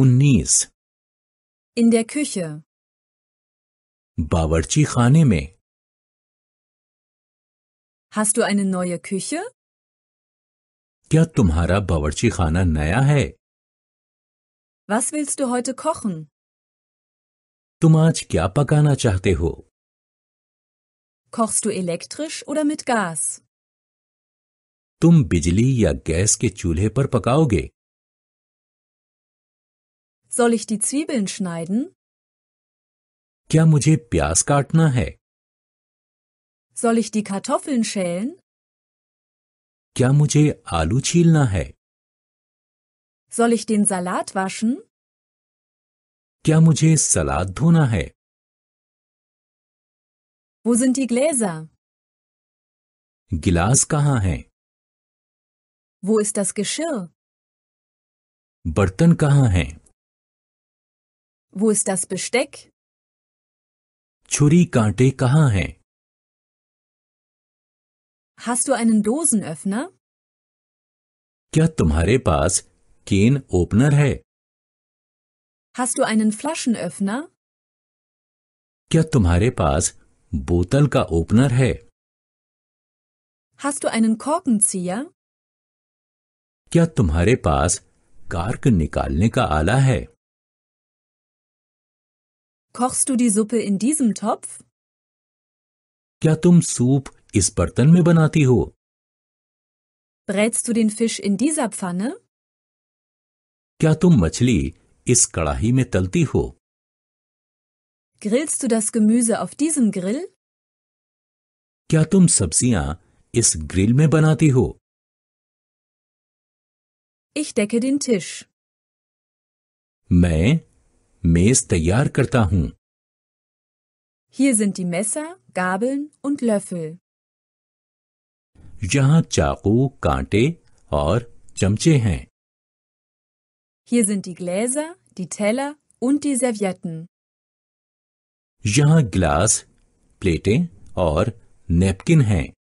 उन्नीस In der Küche. बावर्ची खाने में Hast du eine neue Küche? क्या तुम्हारा बावर्ची खाना नया है Was willst du heute kochen? तुम आज क्या पकाना चाहते हो Kochst du elektrisch oder mit Gas? तुम बिजली या गैस के चूल्हे पर पकाओगे soll ich die Zwiebeln schneiden? क्या मुझे प्याज काटना है Soll ich die Kartoffeln schälen? क्या मुझे आलू छीलना है Soll ich den Salat waschen? क्या मुझे सलाद धोना है Wo sind die Gläser? गिलास कहाँ है Wo ist das Geschirr? बर्तन कहाँ हैं Wo ist das Besteck? छुरी कांटे कहाँ हैं? Hast du einen Dosenöffner? क्या तुम्हारे पास केन ओपनर है Hast du einen Flaschenöffner? क्या तुम्हारे पास बोतल का ओपनर है Hast du einen Korkenzieher? क्या तुम्हारे पास कार्क निकालने का आला है Kochst du die Suppe in diesem Topf? क्या तुम सूप इस बर्तन में बनाती हो Brätst du den Fisch in dieser Pfanne? क्या तुम मछली इस कड़ाही में तलती हो Grillst du das Gemüse auf diesem Grill? क्या तुम सब्जियां इस ग्रिल में बनाती हो Ich decke den Tisch. मैं मेज तैयार करता हूं Hier sind die Messer, Gabeln und Löffel. यहाँ चाकू कांटे और चमचे हैं Hier sind die Gläser, die Teller und die Servietten. यहाँ ग्लास प्लेटें और नैपकिन हैं